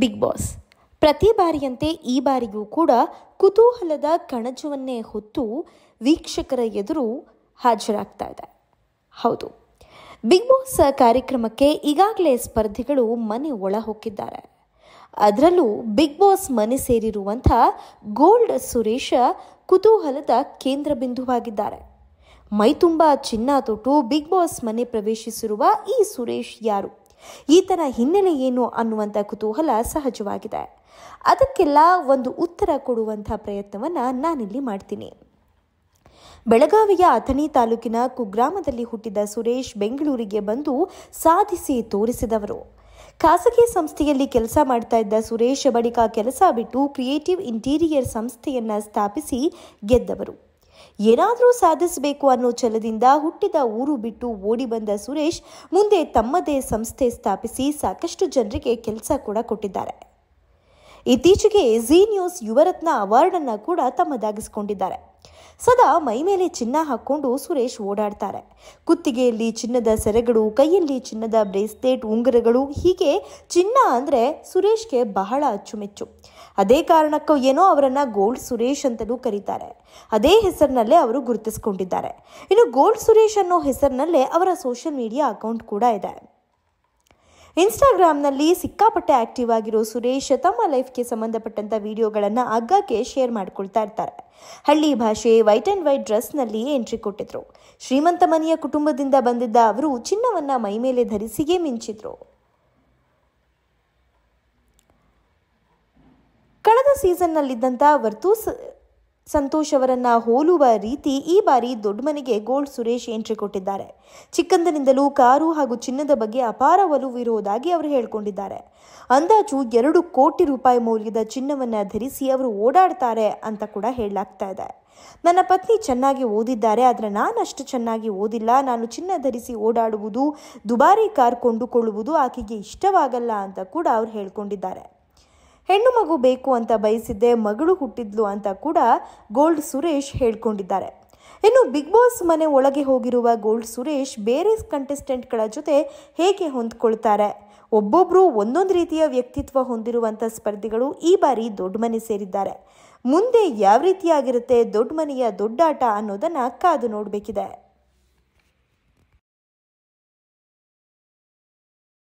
big boss ಪ್ರತಿ ಬಾರಿಯಂತೆ ಈ ಬಾರಿಗೂ ಕೂಡ ಕುತೂಹಲದ ಕಣಜವನ್ನೇ ಹೊತ್ತು ವೀಕ್ಷಕರ ಎದುರು ಹಾಜರಾಗ್ತಾ ಇದೆ ಹೌದು ಬಿಗ್ ಬಾಸ್ ಕಾರ್ಯಕ್ರಮಕ್ಕೆ ಈಗಾಗಲೇ ಸ್ಪರ್ಧಿಗಳು ಮನೆ ಒಳ ಅದರಲ್ಲೂ ಬಿಗ್ ಬಾಸ್ ಮನೆ ಸೇರಿರುವಂಥ ಗೋಲ್ಡ್ ಸುರೇಶ ಕುತೂಹಲದ ಕೇಂದ್ರ ಬಿಂದುವಾಗಿದ್ದಾರೆ ಮೈತುಂಬ ಚಿನ್ನ ತೊಟ್ಟು ಬಿಗ್ ಬಾಸ್ ಮನೆ ಪ್ರವೇಶಿಸಿರುವ ಈ ಸುರೇಶ್ ಯಾರು ಈತನ ಹಿನ್ನೆಲೆ ಏನು ಅನ್ನುವಂಥ ಕುತೂಹಲ ಸಹಜವಾಗಿದೆ ಅದಕ್ಕೆಲ್ಲ ಒಂದು ಉತ್ತರ ಕೊಡುವಂಥ ಪ್ರಯತ್ನವನ್ನು ನಾನಿಲ್ಲಿ ಮಾಡ್ತೀನಿ ಬೆಳಗಾವಿಯ ಅಥಣಿ ತಾಲೂಕಿನ ಕುಗ್ರಾಮದಲ್ಲಿ ಹುಟ್ಟಿದ ಸುರೇಶ್ ಬೆಂಗಳೂರಿಗೆ ಬಂದು ಸಾಧಿಸಿ ತೋರಿಸಿದವರು ಖಾಸಗಿ ಸಂಸ್ಥೆಯಲ್ಲಿ ಕೆಲಸ ಮಾಡ್ತಾ ಇದ್ದ ಸುರೇಶ್ ಬಳಿಕ ಕೆಲಸ ಬಿಟ್ಟು ಕ್ರಿಯೇಟಿವ್ ಇಂಟೀರಿಯರ್ ಸಂಸ್ಥೆಯನ್ನು ಸ್ಥಾಪಿಸಿ ಗೆದ್ದವರು ಏನಾದರೂ ಸಾಧಿಸಬೇಕು ಅನ್ನೋ ಛಲದಿಂದ ಹುಟ್ಟಿದ ಊರು ಬಿಟ್ಟು ಓಡಿ ಬಂದ ಸುರೇಶ್ ಮುಂದೆ ತಮ್ಮದೇ ಸಂಸ್ಥೆ ಸ್ಥಾಪಿಸಿ ಸಾಕಷ್ಟು ಜನರಿಗೆ ಕೆಲಸ ಕೂಡ ಕೊಟ್ಟಿದ್ದಾರೆ ಇತ್ತೀಚೆಗೆ ಜಿ ನ್ಯೂಸ್ ಯುವರತ್ನ ಅವಾರ್ಡನ್ನು ಕೂಡ ತಮ್ಮದಾಗಿಸಿಕೊಂಡಿದ್ದಾರೆ ಸದಾ ಮೈ ಮೇಲೆ ಚಿನ್ನ ಹಾಕ್ಕೊಂಡು ಸುರೇಶ್ ಓಡಾಡ್ತಾರೆ ಕುತ್ತಿಗೆಯಲ್ಲಿ ಚಿನ್ನದ ಸೆರೆಗಳು ಕೈಯಲ್ಲಿ ಚಿನ್ನದ ಬ್ರೇಸ್ಲೆಟ್ ಉಂಗುರಗಳು ಹೀಗೆ ಚಿನ್ನ ಅಂದರೆ ಸುರೇಶ್ಗೆ ಬಹಳ ಅಚ್ಚುಮೆಚ್ಚು ಅದೇ ಕಾರಣಕ್ಕೂ ಏನೋ ಅವರನ್ನು ಗೋಲ್ಡ್ ಸುರೇಶ್ ಅಂತಲೂ ಕರೀತಾರೆ ಅದೇ ಹೆಸರಿನಲ್ಲೇ ಅವರು ಗುರುತಿಸಿಕೊಂಡಿದ್ದಾರೆ ಇನ್ನು ಗೋಲ್ಡ್ ಸುರೇಶ್ ಅನ್ನೋ ಹೆಸರಿನಲ್ಲೇ ಅವರ ಸೋಷಿಯಲ್ ಮೀಡಿಯಾ ಅಕೌಂಟ್ ಕೂಡ ಇದೆ ಇನ್ಸ್ಟಾಗ್ರಾಮ್ನಲ್ಲಿ ಸಿಕ್ಕಾಪಟ್ಟೆ ಆಕ್ಟಿವ್ ಆಗಿರೋ ಸುರೇಶ್ ತಮ್ಮ ಲೈಫ್ಗೆ ಸಂಬಂಧಪಟ್ಟಂಥ ವಿಡಿಯೋಗಳನ್ನು ಅಗ್ಗಕ್ಕೆ ಶೇರ್ ಮಾಡಿಕೊಳ್ತಾ ಇರ್ತಾರೆ ಹಳ್ಳಿ ಭಾಷೆ ವೈಟ್ ಆ್ಯಂಡ್ ವೈಟ್ ಡ್ರೆಸ್ನಲ್ಲಿ ಎಂಟ್ರಿ ಕೊಟ್ಟಿದ್ರು ಶ್ರೀಮಂತ ಮನೆಯ ಕುಟುಂಬದಿಂದ ಬಂದಿದ್ದ ಅವರು ಚಿನ್ನವನ್ನು ಮೈಮೇಲೆ ಧರಿಸಿಯೇ ಮಿಂಚಿದ್ರು ಕಳೆದ ಸೀಸನ್ನಲ್ಲಿದ್ದಂಥ ವರ್ತೂಸ್ ಸಂತೋಷ್ ಅವರನ್ನ ಹೋಲುವ ರೀತಿ ಈ ಬಾರಿ ದೊಡ್ಡಮನೆಗೆ ಗೋಲ್ಡ್ ಸುರೇಶ್ ಎಂಟ್ರಿ ಕೊಟ್ಟಿದ್ದಾರೆ ಚಿಕ್ಕಂದನಿಂದಲೂ ಕಾರು ಹಾಗೂ ಚಿನ್ನದ ಬಗ್ಗೆ ಅಪಾರ ಒಲವು ಇರುವುದಾಗಿ ಅವರು ಹೇಳಿಕೊಂಡಿದ್ದಾರೆ ಅಂದಾಜು ಎರಡು ಕೋಟಿ ರೂಪಾಯಿ ಮೌಲ್ಯದ ಚಿನ್ನವನ್ನು ಧರಿಸಿ ಅವರು ಓಡಾಡ್ತಾರೆ ಅಂತ ಕೂಡ ಹೇಳಲಾಗ್ತಾ ಇದೆ ನನ್ನ ಪತ್ನಿ ಚೆನ್ನಾಗಿ ಓದಿದ್ದಾರೆ ಆದರೆ ನಾನು ಅಷ್ಟು ಚೆನ್ನಾಗಿ ಓದಿಲ್ಲ ನಾನು ಚಿನ್ನ ಧರಿಸಿ ಓಡಾಡುವುದು ದುಬಾರಿ ಕಾರ್ ಕೊಂಡುಕೊಳ್ಳುವುದು ಆಕೆಗೆ ಇಷ್ಟವಾಗಲ್ಲ ಅಂತ ಕೂಡ ಅವ್ರು ಹೇಳ್ಕೊಂಡಿದ್ದಾರೆ ಹೆಣ್ಣು ಮಗು ಬೇಕು ಅಂತ ಬಯಸಿದ್ದೆ ಮಗಳು ಹುಟ್ಟಿದ್ಲು ಅಂತ ಕೂಡ ಗೋಲ್ಡ್ ಸುರೇಶ್ ಹೇಳ್ಕೊಂಡಿದ್ದಾರೆ ಇನ್ನು ಬಿಗ್ ಬಾಸ್ ಮನೆ ಒಳಗೆ ಹೋಗಿರುವ ಗೋಲ್ಡ್ ಸುರೇಶ್ ಬೇರೆ ಕಂಟೆಸ್ಟೆಂಟ್ಗಳ ಜೊತೆ ಹೇಗೆ ಹೊಂದ್ಕೊಳ್ತಾರೆ ಒಬ್ಬೊಬ್ಬರು ಒಂದೊಂದು ರೀತಿಯ ವ್ಯಕ್ತಿತ್ವ ಹೊಂದಿರುವಂಥ ಸ್ಪರ್ಧಿಗಳು ಈ ಬಾರಿ ದೊಡ್ಡ ಮನೆ ಸೇರಿದ್ದಾರೆ ಮುಂದೆ ಯಾವ ರೀತಿಯಾಗಿರುತ್ತೆ ದೊಡ್ಡ ಮನೆಯ ದೊಡ್ಡಾಟ ಅನ್ನೋದನ್ನು ಕಾದು ನೋಡಬೇಕಿದೆ